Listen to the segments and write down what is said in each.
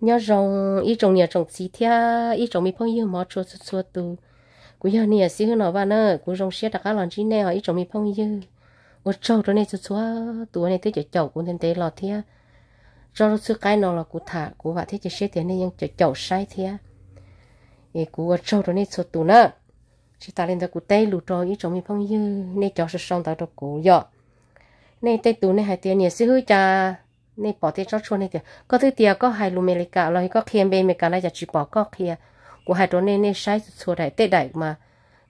nhớ rồng ít trồng nhà trồng xí thia ít trồng mi phong yêu mà cho chua chua tu cú nhớ nè xí hơn nó vào nữa cú rồng xí đặc lòng chỉ nè họ ít trồng mi phong yêu một trâu rồi nè cho chua tu nè tới chợ chậu cũng nên tới lọt thia cho nó xưa cái nó là cú thả cú vạ thế chợ xí thế nè nhưng chợ chậu sai thia ê cú ô trâu rồi nè chua tu nữa chỉ ta lên tới cú tay lụt rồi ít trồng mi phong yêu nè cho sự xong tao được cú giờ nè tay tu nè hai tiền nè xí hư cha ในปอที่ชอบชวนนี่เดียก็ที่เดียก็ไฮลูเมริกาเราก็เคียนเบเมกาแล้วจะจีปอก็เคียกูไฮตัวเนี่ยเนี่ยใช้สุดๆได้เตะได้มา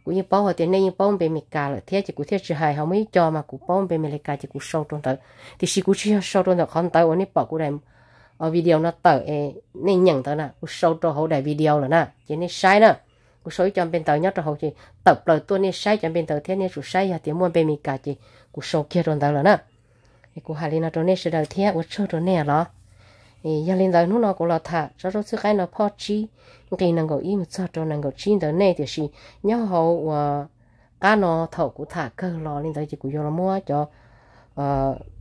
กูยังป้อหัวเดียเนี่ยยังป้อมเบเมกาเลยเทียจะกูเทียจะไฮเขาไม่จอมากูป้อมเบเมริกาจะกูโชว์ตัวเตอที่ชีกูชี้โชว์ตัวเตอคอนเตอวันนี้ปอกูได้เอาวิดีโอน่ะเตอเอเนี่ยยังเตอน่ะกูโชว์ตัวเขาได้วิดีโอแล้วน่ะเจนี่ใช้น่ะกูโชว์จำเป็นเตอเนี่ยตัวเขาจีเตอเปล่าตัวเนี่ยใช้จำเป็นเตอเทียเนี่ยสุดใช้อย่าเตียมวนเบเมกาจีกูโชว์เคียตัวเตอแล้วน่ะ cô hà linh nó trốn nè sẽ đầu thiên ở chỗ trốn nè đó gia linh đời nó cũng là thà cho nó sức cái nó po chi cái năng gọi im cho cho năng gọi chi đời này thì là nhau hậu và cá nó thầu của thà cơ lo linh đời chỉ của yo mua cho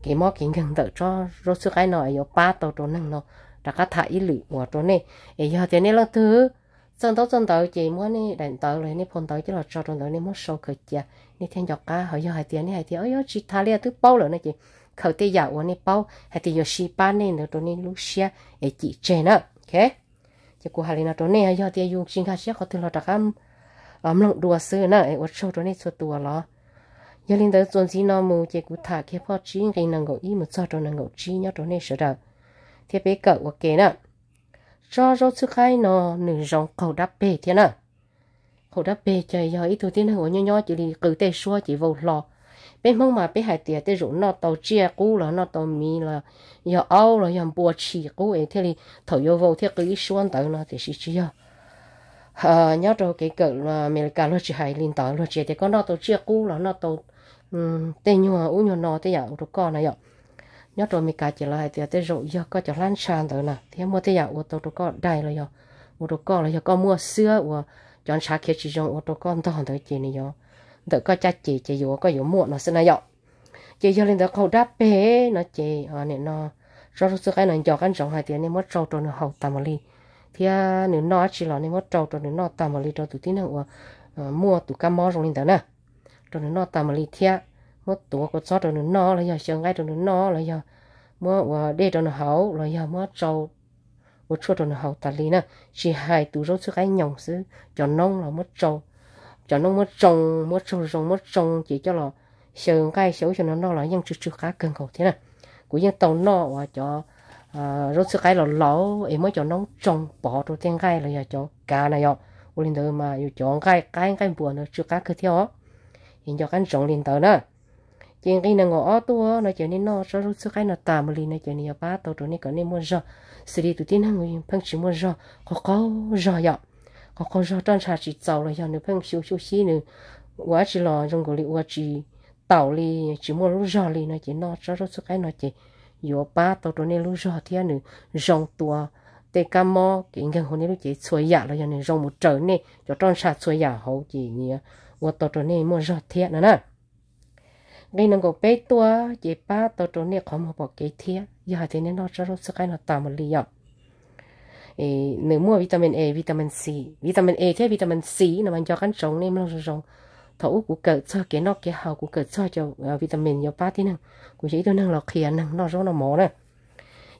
cái mỏ kiến gần đợi cho nó sức cái nó yo ba tàu trốn năng nó đã cá thà ít lự và trốn nè giờ thì nên là thứ dân tộc dân tộc chỉ mua đi đàn tàu này, đi phun tàu chứ là cho trốn tàu đi muốn sâu cực chả đi thêm dọc cá họ yo hai tiền đi hai tiền ơi chỉ thà lia thứ bao rồi nè chị khẩu tê giả uống nè bao hay tê Yoshiba nè nữa đồ nè Lucia ấy chị trẻ nữa ok chứ cô hà lên đó nè do tê dùng chính khác sẽ có từ là đặc âm âm lòng đùa sư nữa ấy uất sâu đồ nè số tua lo giờ lên tới tuần gì nó mù chỉ cú thả kia phao chi cái năng gấu ý một sao đồ năng gấu chi nhớ đồ nè sợ đâu Thì bé cậu ok nữa cho rốt sư khai nó nửa rong khẩu đáp bê thế nữa khẩu đáp bê chơi giờ ít tuổi tiên nó nhỏ nhỏ chỉ cử tê xua chỉ vô lò bên mông mà bên hải tiệt tới rủ nó tàu chia cũ là nó tàu mì là giờ âu là giờ bùa chỉ cũ ấy thế thì thầu vô vô thế cứ xuống tới nó thì xí chia à ờ, nhớ rồi cái cỡ là mình cả nó chỉ hải liên tới lo chỉ thì con nó tàu chia cũ là nó tàu ừ, tên nhua u nhau nó thế giờ tụi con này giờ nhớ rồi mình cả chỉ lại thì tới rủ giờ có chỗ lăn sàn tới nè thế mua thế giờ u tàu tụi con đây là rồi u tụi con là giờ con mua xưa u chọn sạc kia chỉ dùng u tụi con tao hẳn tới chỉ này rồi đỡ có cha chị chị dù có dù muộn nó sẽ nói dọn chị cho lên đỡ khâu đáp bé nó chị họ ờ, nè nó rau rồi cái nó dọc ăn rộng hai tiếng nên mất rau trâu nó hậu tạm ly thì à, nếu nó chỉ là nên mất rau trâu nếu nó tạm ly trâu tụi tí nữa ờ, ờ, mua tụi cam mò rồi lên đỡ nè trâu nếu nó tạm ly thì mất tụi có chó trâu nếu nó là giờ sương ai trâu nếu nó là giờ mua để trâu nó hậu là giờ mất rau một chút trâu nó hậu tạm ly nè chỉ hai tụi rau sức cái nhồng xứ cho nông là mất rau cho nó mất trông mất trông rong mất trông chỉ cho là sờ cái xấu cho nó nó là nhưng chưa chưa khá cần cầu thế này của dân tàu nó và cho à, rốt sự cái là lão ấy mới cho nó trông bỏ cho tiếng cái là cho cá này rồi ô linh tử mà yêu chọn cái cái cái buồn nó chưa cá cứ theo hiện cho cái trồng linh tử nữa chuyện cái này ngõ tua nó chỉ nên nó cho rốt sự cái nó tạm mà linh nó chỉ nên ba tàu rồi nên có nên mua rồi xử lý từ tiên hàng người phân chỉ mua rồi có khó rồi rồi có con cho trang trà chỉ giàu là dòng được bằng siêu siêu xí nữa quá chỉ là trong cái quá chỉ tàu li chỉ mua lúc giò li nó chỉ nó cho nó xuất cái nó chỉ yo ba tàu đó nên lúc giò thì anh rong tua tê cà mò cái ngang hôm nay lúc chỉ xuôi giả là dòng này rong một trở nè cho trang trà xuôi giả hậu chỉ nhỉ quá tàu đó nên mua giò thì nữa nè đây là cái bé tua chỉ ba tàu đó nên có một cái thiệt giờ thì nên nó cho nó xuất cái nó tạo một lý do nếu mua vitamin A vitamin C vitamin A thế vitamin C nó mang cho cánh nên nó rồng thấu của cỡ cho cái nó cái hậu của cỡ cho cho ờ, vitamin cho ba tí của chỉ tôi năng lọc khía năng nó rong nó mỏ này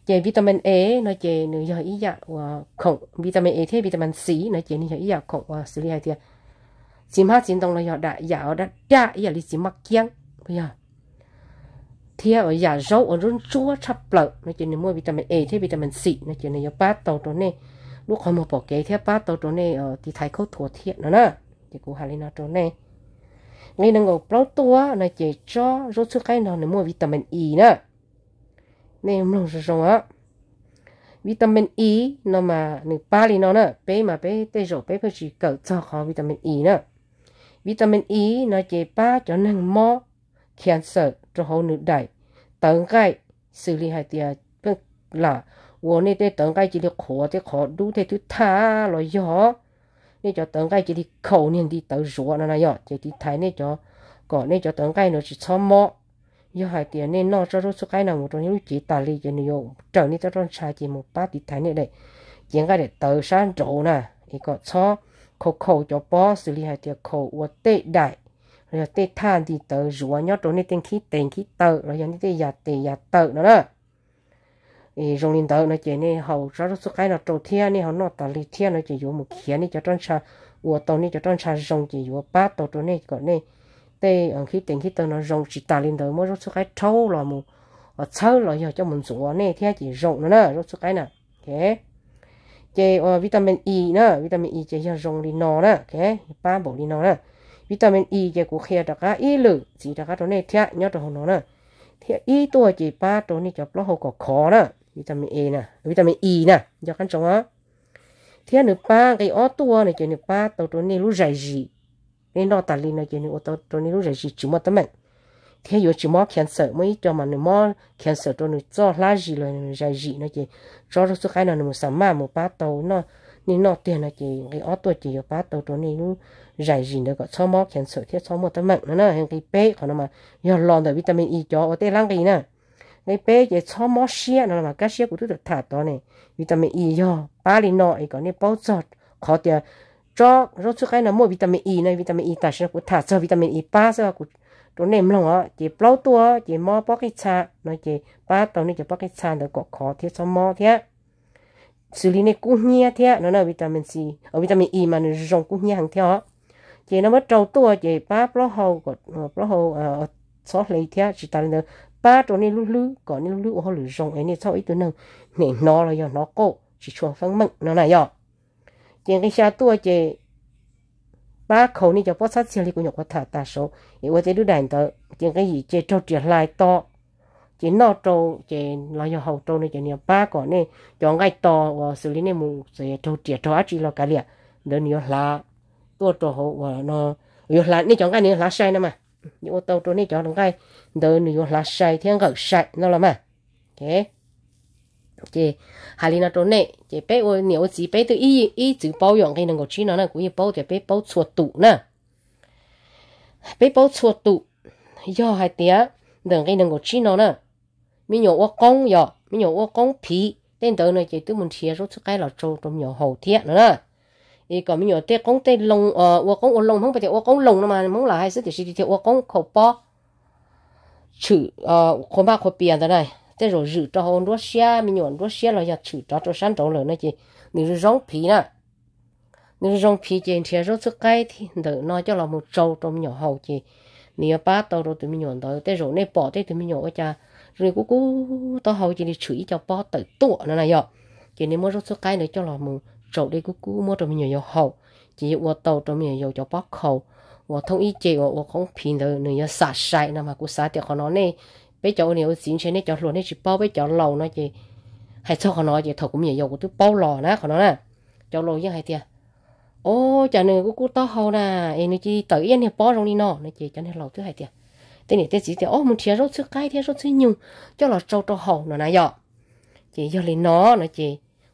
chế vitamin E nó chế nếu giờ dạ ờ, khổng vitamin E thế vitamin C nó chế nếu giờ dạ khổng ờ, xử lý hay thì chỉ mắt chỉ tông nó giờ đã giờ đã đã giờ lý chỉ mắc kiêng bây giờ thiệt ở giả rau ở rốn chua chắp lợ nó chỉ nên mua vitamin E thế vitamin C nó chỉ nên có ba tàu chỗ này lúc họ mà bỏ cái thế ba tàu chỗ này ở ờ, thì thái khâu thua thiệt nữa nè thì cô hà lên nó chỗ này ngay đang ngồi bao tua nó chỉ cho rốt sức cái nó nên mua vitamin E nè nên luôn rồi rồi á vitamin E nó mà nên ba li nó nè bé mà bé tê rồi bé phải chỉ cỡ cho họ vitamin E nè vitamin E nó chỉ ba cho nên mò cancer cho hậu nữ đại tận cái xử lý hai tia bên là wo nè để tận cái chỉ được khó để khó đủ thế thứ tha rồi gió nên cho tận cái chỉ đi khẩu nên đi tới rùa nó này chỉ đi thái nè cho còn nên cho tận cái nó chỉ xóm mọ giờ hai tia nên nó cho số cái nào một trong những chỉ tài lý cho nhiều trở nên cho trong sai chỉ một ba đi thái nè đây chỉ cái để tới sáng rộ nè thì có cho khẩu khẩu cho bó xử lý hai tia khẩu wo tệ đại rồi tê than thì tờ rùa nhó trốn nên tên khí tên khí tờ rồi giờ tê giả tê giả tờ nữa đó ý rồng linh tờ nó chỉ nên hầu ra số cái nó trâu thiên nên họ nó tờ lì thiên nó chỉ dùng một khía nên cho tròn sa ủa tàu nên cho tròn sa rồng chỉ dùng ba tàu trốn nên còn nên tê ở ờ, khí tên khí tờ nó rồng chỉ tà linh tờ mỗi số cái trâu là một ở sâu là giờ cho mình rùa nên thiên chỉ rồng nữa đó nè số cái nè thế chế vitamin E nè vitamin E chế cho rồng đi nó nè cái ba bộ đi nó nè วิตามินอีเยกูเคียดกะอีหรือสีดกะตัวนี้เทียยอดตัวหนอนะเทียอีตัวจีป้าตัวนี้จะปลอหกคอนะวิตามินเอนะวิตามินอีนะยอกันจงอ่ะเทียหนึ่งป้าไอออตัวเนี่ยเจหนึ่งป้าตัวตัวนี้รู้ใจจีนี่นอตาลีนะเจหนึ่งตัวตัวนี้รู้ใจจีจิมอตั้มเทียอยู่จิมอแคนเซอร์ไม่จอมันหนึ่งมอแคนเซอร์ตัวหนึ่งจ่อลาจีเลยหนึ่งใจจีนะเจจ่อรู้สึกใครหนึ่งมุสามมาหมู่ป้าตัวเนาะนี่นอเตียนะเจไอออตัวจีอยู่ป้าตัวตัวนี้รู้ giải gì nữa có cho mò khen sửa thiết cho mò tấm mạng nữa nè hàng cái bé còn mà giờ lon được vitamin E cho ở tây lăng cái nè cái bé cái cho mò xia nó mà cái xia của tôi được thả to này vitamin E à, cho ba lì nọ ấy còn cái bao giờ khó tiền cho rồi trước cái nó mua vitamin E này vitamin E ta sẽ của thả cho vitamin E ba sẽ của chỗ này mà nó chỉ bao tua chỉ mò bao cái cha nói chỉ ba tàu này chỉ bao cái cha được có khó thiết cho mò thế xử lý này cũng nhẹ thế nó là vitamin C ở ờ, vitamin E mà nó rong cũng nhẹ hàng theo chị nó mất trâu tua chị ba pro hầu có pro hầu à số lấy thia chị ta lên ba chỗ này lú lú có này lú họ lú rong ấy này sau ít tuổi nào nè nó là do nó cô chỉ chuồng phăng mận nó này do chị cái xa tua chị ba khẩu này cho bớt sát xe đi của nhục có thả ta số thì qua thế đứa đàn tớ chị cái gì chị trâu triệt lại to chỉ nó trâu chỉ lo cho hậu trâu này chỉ nhiều ba có này cho ngay to và ờ, xử lý này mù sẽ trâu triệt trâu chỉ lo cái liệt đơn nhiều là tua trò hộ nó yo là ni chọn cái này lá sai nữa mà những ô tô trò ni chẳng cái đỡ ni yo lá sai thiên gở sai nó là mà thế chị hà linh nói trốn nè chị bé ô nhiều chỉ bé từ ý ý chữ bao dụng cái năng của chi nó là cũng như bao chị bé bao chuột tụ nè bé bao chuột tụ do hai tía đừng cái năng của chi nó nè mình nhổ ô con giờ mình nhổ ô con phí nên tới này chị tôi mình chia rút cái là trâu trong nhiều hậu thiện nữa thì có mình nhớ con tê lông ờ con ô lông không phải ô con lông mà mong là hay sức thì thì ô con khổ bò ờ khổ ba khổ biển thế này thế rồi rửa cho hôn đua xe mình nhớ đua xe là giờ chữ cho cho sáng trâu lớn này chị nếu rong phí nè nếu rong phí chị thì rồi sức cái thì đỡ nói cho là một trâu trong nhỏ hậu chị nếu ba tao rồi tụi mình tới thế rồi này bỏ thế tụi mình nhớ rồi cú cú tao hậu chị đi chửi cho bò tới tụa nữa này giờ chị nếu muốn rút sức cái nữa cho là một trâu đi cú cú mua cho mình nhiều hậu chỉ vô tàu cho mình nhiều cho bóc khẩu vô thông ý chế vô không được nữa giờ xả sai nằm mà cú xả thì họ nói nè bây giờ nếu xin xin nè cho luôn nè chỉ bao bây giờ lâu nó chỉ hay sao họ nói chỉ thầu cũng nhiều vô cứ bao lò nè họ nói nè cho lâu như hay tiệt ô chả nữa cú cú to hậu nè em nói chỉ tự yên thì bao trong đi nọ nói chỉ cho nên lâu thứ hay thì thế này thế chỉ thì ô mình chia rốt sức cái thế rốt sức nhung cho là trâu trâu hậu nó nè giờ chỉ do lên nó nói chỉ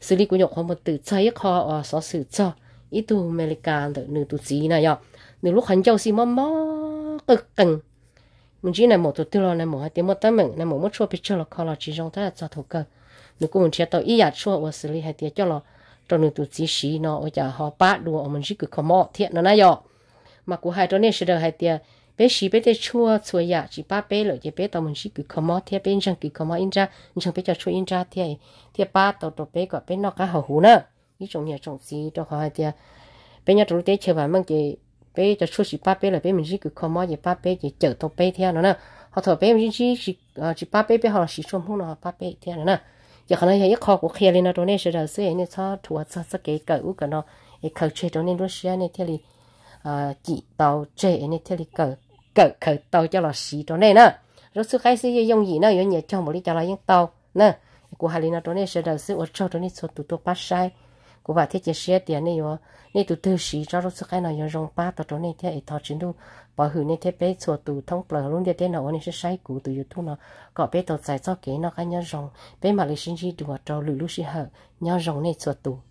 xử lý của nhọc họ một từ cháy khó ở xó xử cho ít tu mê lê cà tự nữ tu chí này ạ nữ lúc hành châu xì mò mò cực cần mình chỉ này một tu tiêu lo này một hai tiếng một tám mình này một mất chua biết cho lo khó là chỉ trong ta cho thổ cơ nửa cùng mình chia tàu ít yạt chua và xử lý hai tiếng cho lo cho nửa tu chí xí nó ở nhà họ bát đùa mình chỉ cứ khó mò thiện nó này nhọ mà của hai cho nên sẽ được hai tiếng bé xí bé để chua chua ya chỉ ba bé rồi chỉ bé tao mình chỉ cứ khom mót thì bé chẳng cứ khom mót in ra in chẳng bé cho chua in ra thì thì ba tao tao bé gọi bé nó cá hậu hú nữa ý trồng nhà trồng gì cho họ thì bé nhà trồng tế chơi vào mang cái bé cho chua chỉ ba bé rồi bé mình chỉ cứ khom mót chỉ ba bé chỉ chở tao bé theo nó nè họ thọ bé mình xí chỉ chỉ ba bé bé họ chỉ chôm hú nó ba bé theo nó nè giờ khả năng cái khó của kia lên đó nên sẽ là sẽ nên cho thua cho sẽ cái cỡ của nó cái khẩu chế đó nên nó sẽ nên thì à chỉ tàu chế nên thì là cỡ cỡ cỡ tàu cho là xí chỗ này nè rồi sư khai sử dụng gì nè rồi nhẹ cho một đi cho là những tàu nè của hà linh chỗ này sẽ đầu sử ở chỗ chỗ này số tụ tụ bát sai của bà thiết chế xe tiền này rồi nên tụ tư xí cho rồi sư khai nào dùng ba tàu chỗ này thế thọ chiến đâu bảo hử nên thiết bé số tụ thông bờ luôn để thế nào nên sẽ sai cũ tụ youtube nó có bé tàu giải cho kế nó cái nhau dùng bé mà lấy sinh gì tụ ở chỗ lũ lũ xí hở nhau rong này số tụ